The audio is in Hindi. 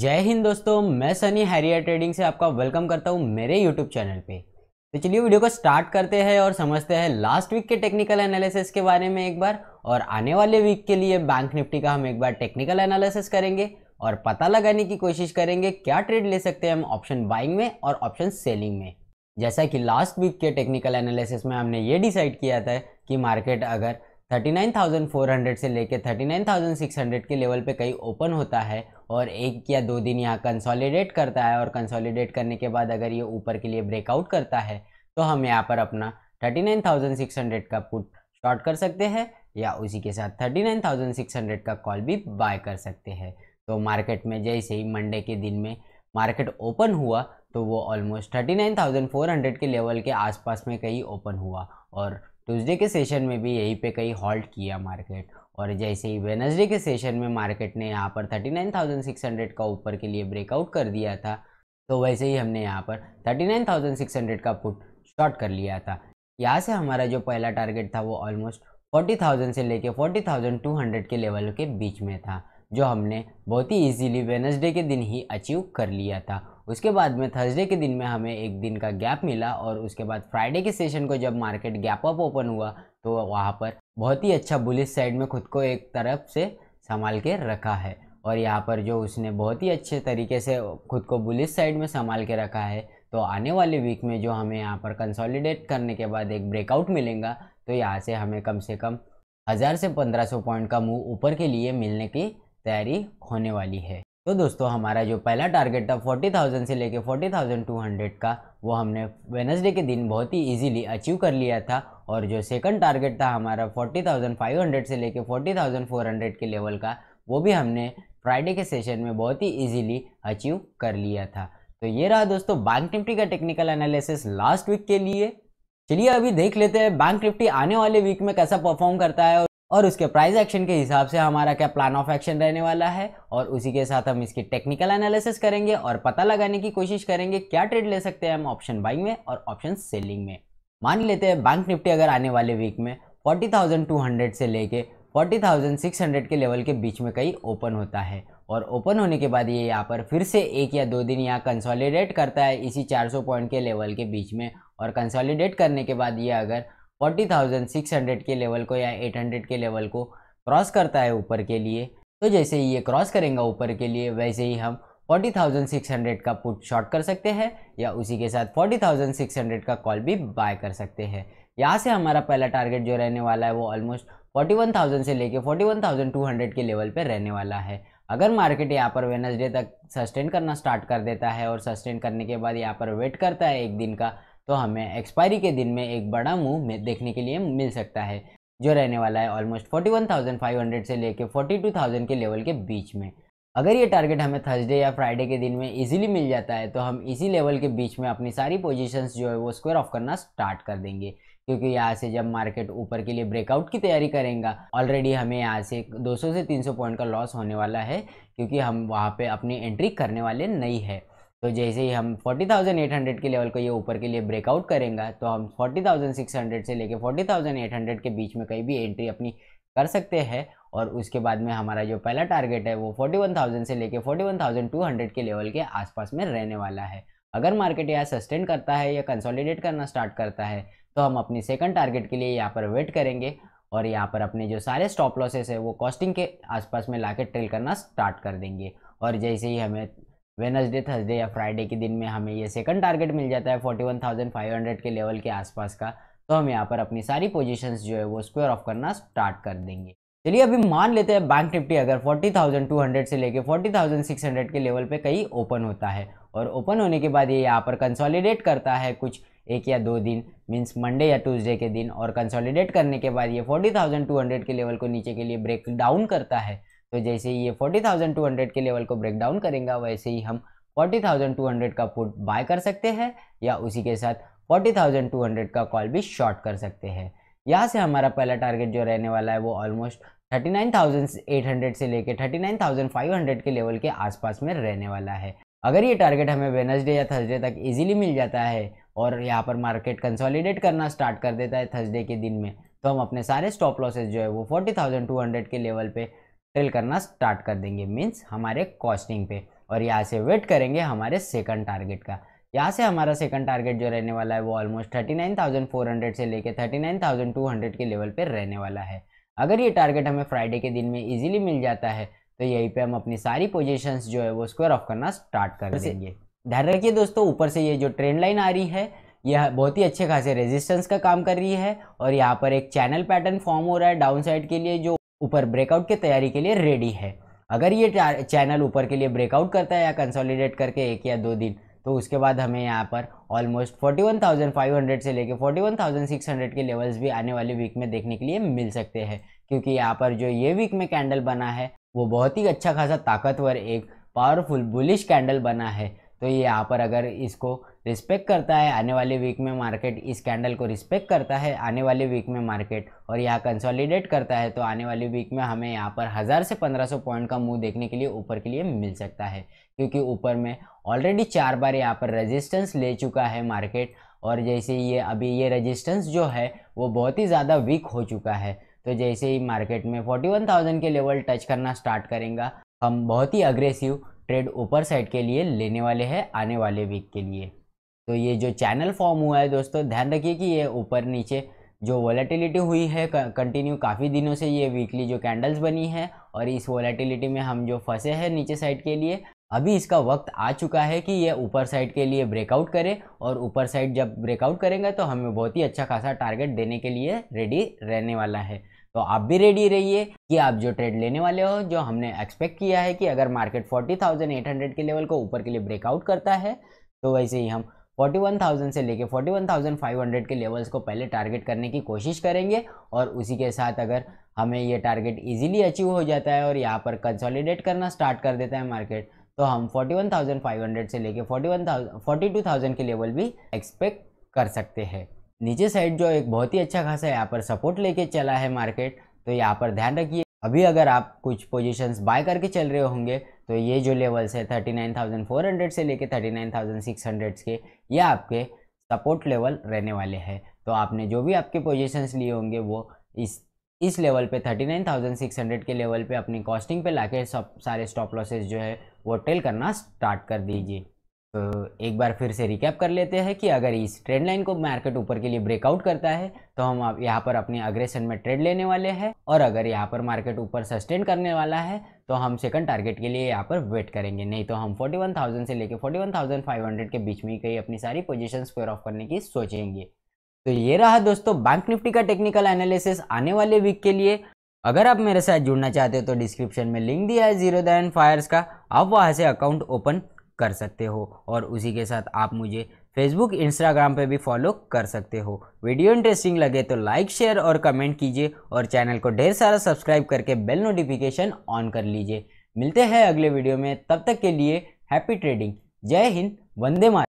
जय हिंद दोस्तों मैं सनी हैरियर ट्रेडिंग से आपका वेलकम करता हूँ मेरे यूट्यूब चैनल पे तो चलिए वीडियो को स्टार्ट करते हैं और समझते हैं लास्ट वीक के टेक्निकल एनालिसिस के बारे में एक बार और आने वाले वीक के लिए बैंक निफ्टी का हम एक बार टेक्निकल एनालिसिस करेंगे और पता लगाने की कोशिश करेंगे क्या ट्रेड ले सकते हैं हम ऑप्शन बाइंग में और ऑप्शन सेलिंग में जैसा कि लास्ट वीक के टेक्निकल एनालिसिस में हमने ये डिसाइड किया था कि मार्केट अगर 39,400 से लेकर 39,600 के लेवल पे कहीं ओपन होता है और एक या दो दिन यहाँ कंसोलिडेट करता है और कंसोलिडेट करने के बाद अगर ये ऊपर के लिए ब्रेकआउट करता है तो हम यहाँ पर अपना 39,600 का पुट शॉर्ट कर सकते हैं या उसी के साथ 39,600 का कॉल भी बाय कर सकते हैं तो मार्केट में जैसे ही मंडे के दिन में मार्केट ओपन हुआ तो वो ऑलमोस्ट 39,400 के लेवल के आसपास में कहीं ओपन हुआ और ट्यूसडे के सेशन में भी यहीं पे कहीं हॉल्ट किया मार्केट और जैसे ही वेनजडे के सेशन में मार्केट ने यहाँ पर 39,600 का ऊपर के लिए ब्रेकआउट कर दिया था तो वैसे ही हमने यहाँ पर 39,600 का पुट शॉर्ट कर लिया था यहाँ से हमारा जो पहला टारगेट था वो ऑलमोस्ट 40,000 से लेके 40,200 के लेवल के बीच में था जो हमने बहुत ही ईजीली वेनजडे के दिन ही अचीव कर लिया था उसके बाद में थर्सडे के दिन में हमें एक दिन का गैप मिला और उसके बाद फ्राइडे के सेशन को जब मार्केट गैप अप ओपन हुआ तो वहाँ पर बहुत ही अच्छा बुलिस साइड में खुद को एक तरफ से संभाल के रखा है और यहाँ पर जो उसने बहुत ही अच्छे तरीके से खुद को बुलिस साइड में संभाल के रखा है तो आने वाले वीक में जो हमें यहाँ पर कंसोलिडेट करने के बाद एक ब्रेकआउट मिलेगा तो यहाँ से हमें कम से कम हज़ार से पंद्रह सौ पॉइंट का मूव ऊपर के लिए मिलने की तैयारी होने वाली है तो दोस्तों हमारा जो पहला टारगेट था 40,000 से लेके 40,200 का वो हमने वेनसडे के दिन बहुत ही इजीली अचीव कर लिया था और जो सेकंड टारगेट था हमारा 40,500 से लेके 40,400 के लेवल का वो भी हमने फ्राइडे के सेशन में बहुत ही इजीली अचीव कर लिया था तो ये रहा दोस्तों बैंक निफ्टी का टेक्निकल एनालिसिस लास्ट वीक के लिए चलिए अभी देख लेते हैं बैंक निफ्टी आने वाले वीक में कैसा परफॉर्म करता है और और उसके प्राइस एक्शन के हिसाब से हमारा क्या प्लान ऑफ एक्शन रहने वाला है और उसी के साथ हम इसकी टेक्निकल एनालिसिस करेंगे और पता लगाने की कोशिश करेंगे क्या ट्रेड ले सकते हैं हम ऑप्शन बाइंग में और ऑप्शन सेलिंग में मान लेते हैं बैंक निफ्टी अगर आने वाले वीक में 40,200 से लेके 40,600 के लेवल के बीच में कहीं ओपन होता है और ओपन होने के बाद ये यहाँ पर फिर से एक या दो दिन यहाँ कंसोलिडेट करता है इसी 400 पॉइंट के लेवल के बीच में और कंसोलिडेट करने के बाद ये अगर 40,600 के लेवल को या 800 के लेवल को क्रॉस करता है ऊपर के लिए तो जैसे ही ये क्रॉस करेंगे ऊपर के लिए वैसे ही हम 40,600 का पुट शॉर्ट कर सकते हैं या उसी के साथ 40,600 का कॉल भी बाय कर सकते हैं यहाँ से हमारा पहला टारगेट जो रहने वाला है वो ऑलमोस्ट 41,000 से लेके 41,200 के लेवल पर रहने वाला है अगर मार्केट यहाँ पर वेनसडे तक सस्टेन करना स्टार्ट कर देता है और सस्टेन करने के बाद यहाँ पर वेट करता है एक दिन का तो हमें एक्सपायरी के दिन में एक बड़ा मूव देखने के लिए मिल सकता है जो रहने वाला है ऑलमोस्ट 41,500 से लेके 42,000 के लेवल के बीच में अगर ये टारगेट हमें थर्सडे या फ्राइडे के दिन में इजीली मिल जाता है तो हम इसी लेवल के बीच में अपनी सारी पोजीशंस जो है वो स्क्वायर ऑफ करना स्टार्ट कर देंगे क्योंकि यहाँ से जब मार्केट ऊपर के लिए ब्रेकआउट की तैयारी करेगा ऑलरेडी हमें यहाँ से 200 से 300 पॉइंट का लॉस होने वाला है क्योंकि हम वहाँ पे अपनी एंट्री करने वाले नहीं है तो जैसे ही हम 40,800 के लेवल को ये ऊपर के लिए ब्रेकआउट करेंगे तो हम 40,600 से लेके 40,800 के बीच में कहीं भी एंट्री अपनी कर सकते हैं और उसके बाद में हमारा जो पहला टारगेट है वो 41,000 से लेके 41,200 के लेवल के आसपास में रहने वाला है अगर मार्केट यहाँ सस्टेन करता है या कंसोलिडेट करना स्टार्ट करता है तो हम अपनी सेकंड टारगेट के लिए यहाँ पर वेट करेंगे और यहाँ पर अपने जो सारे स्टॉप लॉसेस है वो कॉस्टिंग के आसपास में ला ट्रेल करना स्टार्ट कर देंगे और जैसे ही हमें वेनसडे थर्सडे या फ्राइडे के दिन में हमें ये सेकंड टारगेट मिल जाता है 41,500 के लेवल के आसपास का तो हम यहाँ पर अपनी सारी पोजीशंस जो है वो स्क्वायर ऑफ करना स्टार्ट कर देंगे चलिए अभी मान लेते हैं बैंक निफ्टी अगर 40,200 से लेके 40,600 के लेवल पे कहीं ओपन होता है और ओपन होने के बाद ये यहाँ पर कंसॉलीडेट करता है कुछ एक या दो दिन मीन्स मंडे या ट्यूजडे के दिन और कंसॉलिडेट करने के बाद ये फोर्टी के लेवल को नीचे के लिए ब्रेक डाउन करता है तो जैसे ही ये 40,200 के लेवल को ब्रेक डाउन करेंगे वैसे ही हम 40,200 का पुट बाय कर सकते हैं या उसी के साथ 40,200 का कॉल भी शॉर्ट कर सकते हैं यहाँ से हमारा पहला टारगेट जो रहने वाला है वो ऑलमोस्ट 39,800 से लेके 39,500 के लेवल के आसपास में रहने वाला है अगर ये टारगेट हमें वेनसडे या थर्सडे तक इजीली मिल जाता है और यहाँ पर मार्केट कंसोलिडेट करना स्टार्ट कर देता है थर्सडे के दिन में तो हम अपने सारे स्टॉप लॉसेज जो है वो 40,200 के लेवल पे टेल करना स्टार्ट कर देंगे मीन्स हमारे कॉस्टिंग पे और यहाँ से वेट करेंगे हमारे सेकंड टारगेट का यहाँ से हमारा सेकंड टारगेट जो रहने वाला है वो ऑलमोस्ट 39,400 से लेके 39,200 के लेवल पे रहने वाला है अगर ये टारगेट हमें फ्राइडे के दिन में इजीली मिल जाता है तो यहीं पे हम अपनी सारी पोजीशंस जो है वो स्क्वायर ऑफ करना स्टार्ट कर देंगे ध्यान रखिए दोस्तों ऊपर से ये जो ट्रेंड लाइन आ रही है यह बहुत ही अच्छे खासे रेजिस्टेंस का काम कर रही है और यहाँ पर एक चैनल पैटर्न फॉर्म हो रहा है डाउन साइड के लिए जो ऊपर ब्रेकआउट की तैयारी के लिए रेडी है अगर ये चैनल ऊपर के लिए ब्रेकआउट करता है या कंसोलिडेट करके एक या दो दिन तो उसके बाद हमें यहाँ पर ऑलमोस्ट 41,500 से लेके 41,600 के लेवल्स भी आने वाले वीक में देखने के लिए मिल सकते हैं क्योंकि यहाँ पर जो ये वीक में कैंडल बना है वो बहुत ही अच्छा खासा ताकतवर एक पावरफुल बुलिश कैंडल बना है तो ये यहाँ पर अगर इसको रिस्पेक्ट करता है आने वाले वीक में मार्केट इस कैंडल को रिस्पेक्ट करता है आने वाले वीक में मार्केट और यहाँ कंसोलिडेट करता है तो आने वाले वीक में हमें यहाँ पर हज़ार से पंद्रह सौ पॉइंट का मुंह देखने के लिए ऊपर के लिए मिल सकता है क्योंकि ऊपर में ऑलरेडी चार बार यहाँ पर रजिस्टेंस ले चुका है मार्केट और जैसे ये अभी ये रजिस्टेंस जो है वो बहुत ही ज़्यादा वीक हो चुका है तो जैसे ही मार्केट में फोर्टी के लेवल टच करना स्टार्ट करेंगे हम बहुत ही अग्रेसिव ट्रेड ऊपर साइड के लिए लेने वाले हैं आने वाले वीक के लिए तो ये जो चैनल फॉर्म हुआ है दोस्तों ध्यान रखिए कि ये ऊपर नीचे जो वॉलेटिलिटी हुई है कंटिन्यू काफ़ी दिनों से ये वीकली जो कैंडल्स बनी है और इस वॉलेटिलिटी में हम जो फंसे हैं नीचे साइड के लिए अभी इसका वक्त आ चुका है कि ये ऊपर साइड के लिए ब्रेकआउट करे और ऊपर साइड जब ब्रेकआउट करेंगे तो हमें बहुत ही अच्छा खासा टारगेट देने के लिए रेडी रहने वाला है तो आप भी रेडी रहिए कि आप जो ट्रेड लेने वाले हो जो हमने एक्सपेक्ट किया है कि अगर मार्केट 40,800 के लेवल को ऊपर के लिए ब्रेकआउट करता है तो वैसे ही हम 41,000 से लेके 41,500 के लेवल्स को पहले टारगेट करने की कोशिश करेंगे और उसी के साथ अगर हमें ये टारगेट ईजिली अचीव हो जाता है और यहाँ पर कंसॉलीडेट करना स्टार्ट कर देता है मार्केट तो हम 41,500 से लेके 41,000 42,000 के लेवल भी एक्सपेक्ट कर सकते हैं नीचे साइड जो एक बहुत ही अच्छा खासा यहाँ पर सपोर्ट लेके चला है मार्केट तो यहाँ पर ध्यान रखिए अभी अगर आप कुछ पोजीशंस बाय करके चल रहे होंगे तो ये जो लेवल्स है 39,400 से लेके 39,600 के ये आपके सपोर्ट लेवल रहने वाले हैं तो आपने जो भी आपके पोजीशंस लिए होंगे वो इस इस लेवल पे 39,600 के लेवल पे अपनी कॉस्टिंग पे लाके सब सारे स्टॉप लॉसेस जो है वो टेल करना स्टार्ट कर दीजिए तो एक बार फिर से रिकैप कर लेते हैं कि अगर इस ट्रेंड लाइन को मार्केट ऊपर के लिए ब्रेकआउट करता है तो हम यहाँ पर अपने अग्रेशन में ट्रेड लेने वाले हैं और अगर यहाँ पर मार्केट ऊपर सस्टेन करने वाला है तो हम सेकंड टारगेट के लिए यहाँ पर वेट करेंगे नहीं तो हम 41,000 से लेकर 41,500 के बीच में कहीं अपनी सारी पोजिशन स्क्वेयर ऑफ करने की सोचेंगे तो ये रहा दोस्तों बैंक निफ्टी का टेक्निकल एनालिसिस आने वाले वीक के लिए अगर आप मेरे साथ जुड़ना चाहते हो तो डिस्क्रिप्शन में लिंक दिया है जीरो दैन फायर्स का आप वहाँ से अकाउंट ओपन कर सकते हो और उसी के साथ आप मुझे फेसबुक इंस्टाग्राम पे भी फॉलो कर सकते हो वीडियो इंटरेस्टिंग लगे तो लाइक शेयर और कमेंट कीजिए और चैनल को ढेर सारा सब्सक्राइब करके बेल नोटिफिकेशन ऑन कर लीजिए मिलते हैं अगले वीडियो में तब तक के लिए हैप्पी ट्रेडिंग जय हिंद वंदे मात